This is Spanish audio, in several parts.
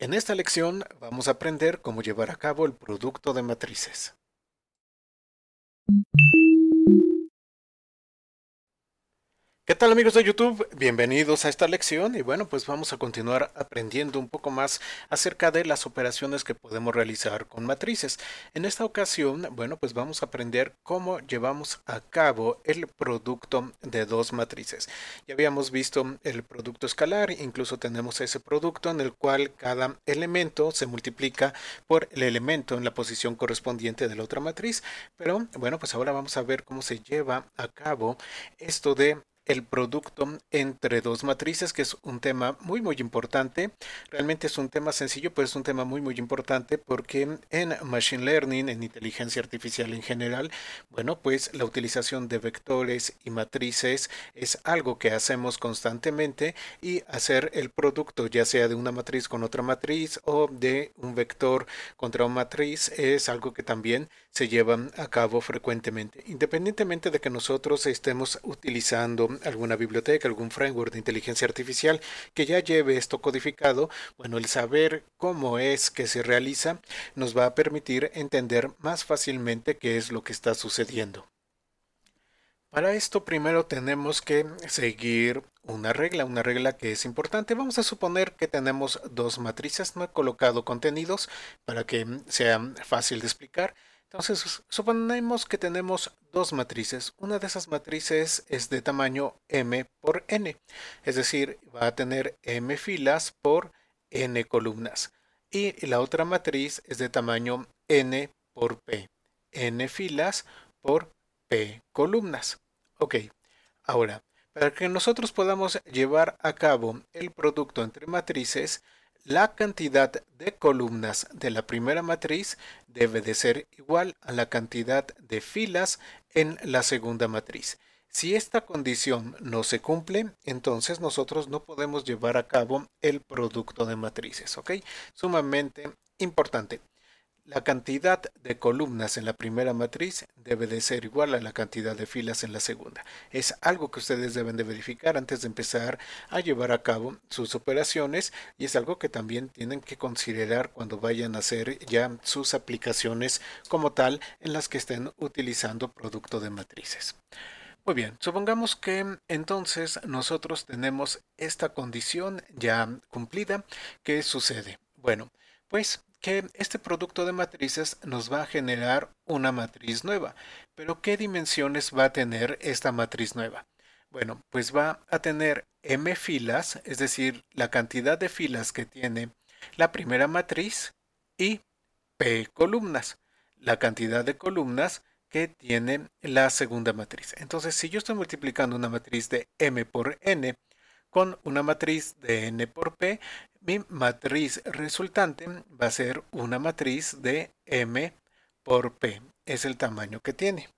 En esta lección vamos a aprender cómo llevar a cabo el producto de matrices. ¿Qué tal amigos de YouTube? Bienvenidos a esta lección y bueno, pues vamos a continuar aprendiendo un poco más acerca de las operaciones que podemos realizar con matrices. En esta ocasión, bueno, pues vamos a aprender cómo llevamos a cabo el producto de dos matrices. Ya habíamos visto el producto escalar, incluso tenemos ese producto en el cual cada elemento se multiplica por el elemento en la posición correspondiente de la otra matriz, pero bueno, pues ahora vamos a ver cómo se lleva a cabo esto de el producto entre dos matrices, que es un tema muy, muy importante. Realmente es un tema sencillo, pero es un tema muy, muy importante porque en Machine Learning, en inteligencia artificial en general, bueno, pues la utilización de vectores y matrices es algo que hacemos constantemente y hacer el producto, ya sea de una matriz con otra matriz o de un vector contra una matriz, es algo que también se lleva a cabo frecuentemente. Independientemente de que nosotros estemos utilizando alguna biblioteca, algún framework de inteligencia artificial que ya lleve esto codificado, bueno, el saber cómo es que se realiza nos va a permitir entender más fácilmente qué es lo que está sucediendo. Para esto primero tenemos que seguir una regla, una regla que es importante. Vamos a suponer que tenemos dos matrices, no he colocado contenidos para que sea fácil de explicar. Entonces, suponemos que tenemos dos matrices. Una de esas matrices es de tamaño m por n, es decir, va a tener m filas por n columnas. Y la otra matriz es de tamaño n por p, n filas por p columnas. Ok, ahora, para que nosotros podamos llevar a cabo el producto entre matrices, la cantidad de columnas de la primera matriz debe de ser igual a la cantidad de filas en la segunda matriz. Si esta condición no se cumple, entonces nosotros no podemos llevar a cabo el producto de matrices, ¿ok? Sumamente importante. La cantidad de columnas en la primera matriz debe de ser igual a la cantidad de filas en la segunda. Es algo que ustedes deben de verificar antes de empezar a llevar a cabo sus operaciones y es algo que también tienen que considerar cuando vayan a hacer ya sus aplicaciones como tal en las que estén utilizando producto de matrices. Muy bien, supongamos que entonces nosotros tenemos esta condición ya cumplida. ¿Qué sucede? Bueno, pues que este producto de matrices nos va a generar una matriz nueva. Pero ¿qué dimensiones va a tener esta matriz nueva? Bueno, pues va a tener m filas, es decir, la cantidad de filas que tiene la primera matriz y p columnas, la cantidad de columnas que tiene la segunda matriz. Entonces, si yo estoy multiplicando una matriz de m por n, con una matriz de n por p, mi matriz resultante va a ser una matriz de m por p. Es el tamaño que tiene.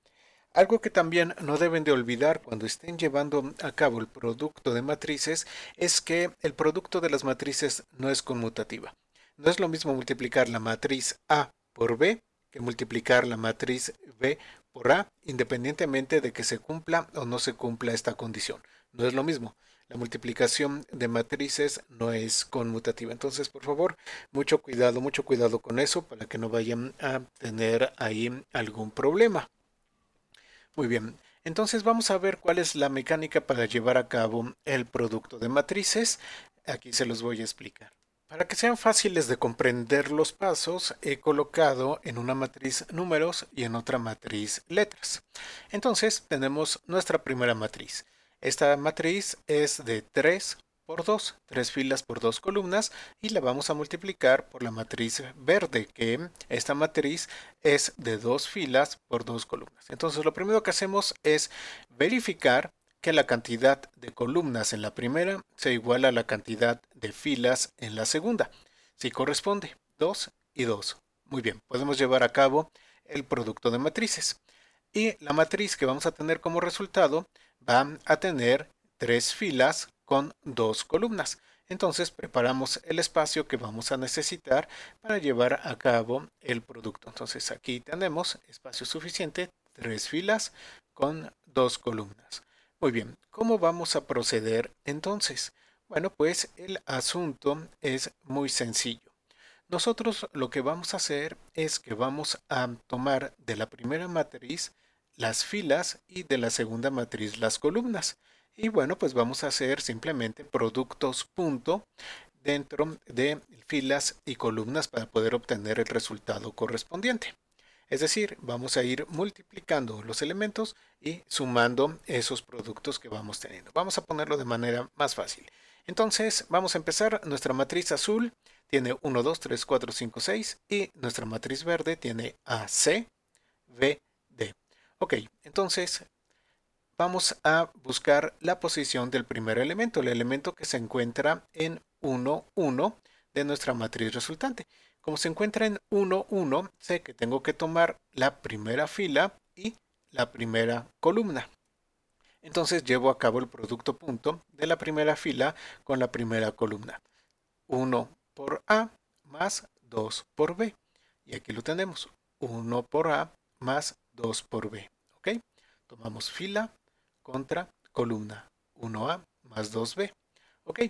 Algo que también no deben de olvidar cuando estén llevando a cabo el producto de matrices es que el producto de las matrices no es conmutativa. No es lo mismo multiplicar la matriz A por B que multiplicar la matriz B por A, independientemente de que se cumpla o no se cumpla esta condición. No es lo mismo la multiplicación de matrices no es conmutativa. Entonces, por favor, mucho cuidado, mucho cuidado con eso para que no vayan a tener ahí algún problema. Muy bien. Entonces vamos a ver cuál es la mecánica para llevar a cabo el producto de matrices. Aquí se los voy a explicar. Para que sean fáciles de comprender los pasos, he colocado en una matriz números y en otra matriz letras. Entonces tenemos nuestra primera matriz. Esta matriz es de 3 por 2, 3 filas por 2 columnas y la vamos a multiplicar por la matriz verde, que esta matriz es de 2 filas por 2 columnas. Entonces lo primero que hacemos es verificar que la cantidad de columnas en la primera sea igual a la cantidad de filas en la segunda. Si corresponde, 2 y 2. Muy bien, podemos llevar a cabo el producto de matrices y la matriz que vamos a tener como resultado va a tener tres filas con dos columnas. Entonces preparamos el espacio que vamos a necesitar para llevar a cabo el producto. Entonces aquí tenemos espacio suficiente, tres filas con dos columnas. Muy bien, ¿cómo vamos a proceder entonces? Bueno, pues el asunto es muy sencillo. Nosotros lo que vamos a hacer es que vamos a tomar de la primera matriz las filas y de la segunda matriz las columnas. Y bueno, pues vamos a hacer simplemente productos punto dentro de filas y columnas para poder obtener el resultado correspondiente. Es decir, vamos a ir multiplicando los elementos y sumando esos productos que vamos teniendo. Vamos a ponerlo de manera más fácil. Entonces, vamos a empezar. Nuestra matriz azul tiene 1, 2, 3, 4, 5, 6 y nuestra matriz verde tiene A, C, B, Ok, entonces vamos a buscar la posición del primer elemento, el elemento que se encuentra en 1, 1 de nuestra matriz resultante. Como se encuentra en 1, 1, sé que tengo que tomar la primera fila y la primera columna. Entonces llevo a cabo el producto punto de la primera fila con la primera columna. 1 por A más 2 por B. Y aquí lo tenemos. 1 por A más 2 por B. ¿Ok? Tomamos fila contra columna 1A más 2B. ¿Ok?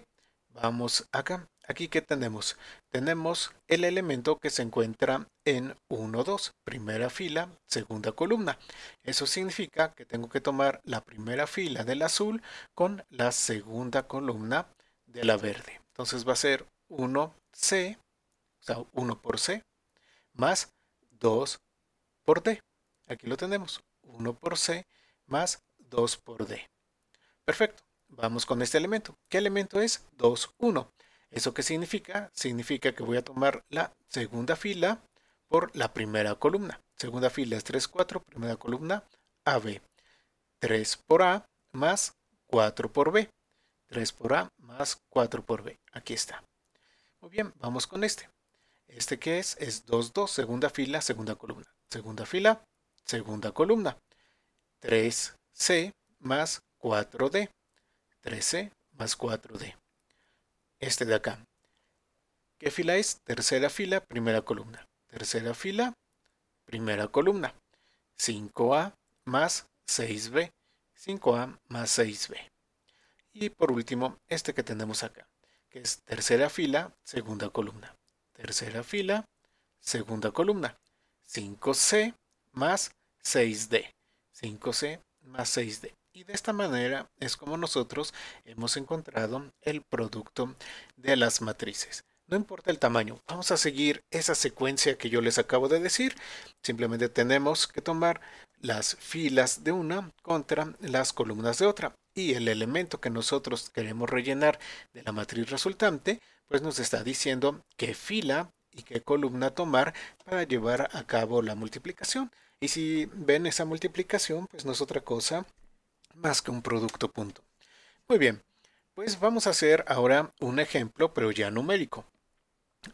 Vamos acá. Aquí ¿qué tenemos? Tenemos el elemento que se encuentra en 1, 2, primera fila, segunda columna. Eso significa que tengo que tomar la primera fila del azul con la segunda columna de la verde. Entonces va a ser 1C, o sea, 1 por C, más 2 por D. Aquí lo tenemos, 1 por C más 2 por D. Perfecto, vamos con este elemento. ¿Qué elemento es? 2, 1. ¿Eso qué significa? Significa que voy a tomar la segunda fila por la primera columna. Segunda fila es 3, 4, primera columna AB. 3 por A más 4 por B. 3 por A más 4 por B. Aquí está. Muy bien, vamos con este. ¿Este qué es? Es 2, 2, segunda fila, segunda columna. Segunda fila, Segunda columna, 3C más 4D. 3C más 4D. Este de acá. ¿Qué fila es? Tercera fila, primera columna. Tercera fila, primera columna. 5A más 6B. 5A más 6B. Y por último, este que tenemos acá, que es tercera fila, segunda columna. Tercera fila, segunda columna. 5C más 6D. 5C más 6D. Y de esta manera es como nosotros hemos encontrado el producto de las matrices. No importa el tamaño, vamos a seguir esa secuencia que yo les acabo de decir. Simplemente tenemos que tomar las filas de una contra las columnas de otra. Y el elemento que nosotros queremos rellenar de la matriz resultante, pues nos está diciendo qué fila y qué columna tomar para llevar a cabo la multiplicación. Y si ven esa multiplicación, pues no es otra cosa más que un producto punto. Muy bien, pues vamos a hacer ahora un ejemplo, pero ya numérico.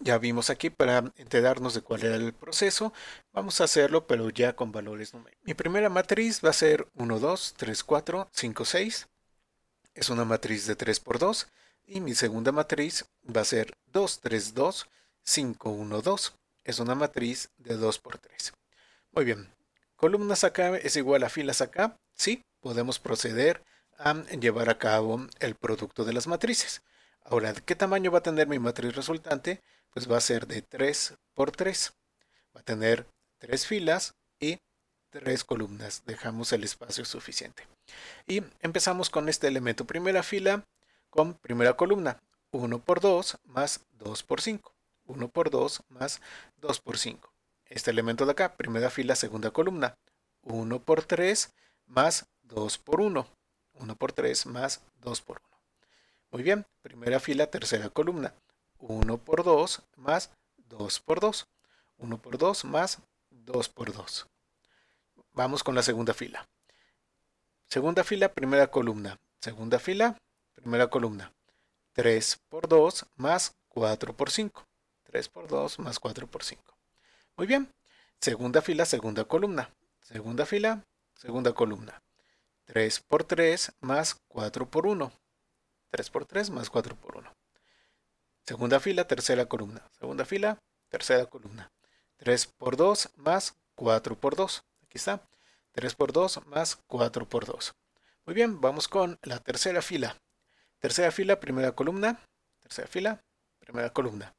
Ya vimos aquí para enterarnos de cuál era el proceso, vamos a hacerlo pero ya con valores numéricos. Mi primera matriz va a ser 1, 2, 3, 4, 5, 6. Es una matriz de 3 por 2. Y mi segunda matriz va a ser 2, 3, 2, 5, 1, 2. Es una matriz de 2 por 3. Muy bien. Columnas acá es igual a filas acá. Sí, podemos proceder a llevar a cabo el producto de las matrices. Ahora, ¿qué tamaño va a tener mi matriz resultante? Pues va a ser de 3 por 3. Va a tener 3 filas y 3 columnas. Dejamos el espacio suficiente. Y empezamos con este elemento. Primera fila con primera columna. 1 por 2 más 2 por 5. 1 por 2 más 2 por 5. Este elemento de acá, primera fila, segunda columna, 1 por 3 más 2 por 1. 1 por 3 más 2 por 1. Muy bien, primera fila, tercera columna, 1 por 2 más 2 por 2. 1 por 2 más 2 por 2. Vamos con la segunda fila. Segunda fila, primera columna. Segunda fila, primera columna. 3 por 2 más 4 por 5. 3 por 2 más 4 por 5. Muy bien, segunda fila, segunda columna. Segunda fila, segunda columna. 3 por 3 más 4 por 1. 3 por 3 más 4 por 1. Segunda fila, tercera columna. Segunda fila, tercera columna. 3 por 2 más 4 por 2. Aquí está. 3 por 2 más 4 por 2. Muy bien, vamos con la tercera fila. Tercera fila, primera columna. Tercera fila, primera columna.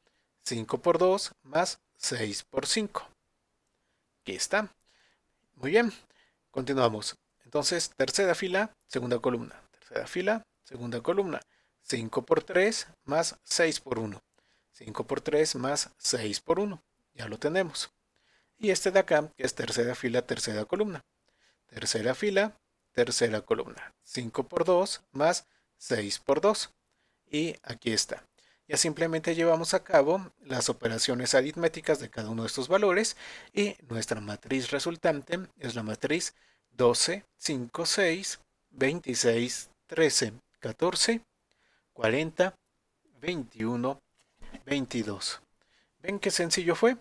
5 por 2 más 6 por 5. Aquí está. Muy bien, continuamos. Entonces, tercera fila, segunda columna. Tercera fila, segunda columna. 5 por 3 más 6 por 1. 5 por 3 más 6 por 1. Ya lo tenemos. Y este de acá, que es tercera fila, tercera columna. Tercera fila, tercera columna. 5 por 2 más 6 por 2. Y aquí está. Ya simplemente llevamos a cabo las operaciones aritméticas de cada uno de estos valores y nuestra matriz resultante es la matriz 12, 5, 6, 26, 13, 14, 40, 21, 22. ¿Ven qué sencillo fue?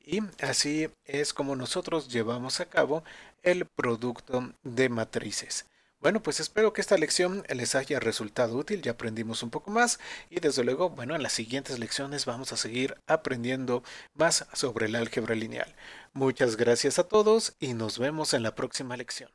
Y así es como nosotros llevamos a cabo el producto de matrices. Bueno, pues espero que esta lección les haya resultado útil, ya aprendimos un poco más y desde luego, bueno, en las siguientes lecciones vamos a seguir aprendiendo más sobre el álgebra lineal. Muchas gracias a todos y nos vemos en la próxima lección.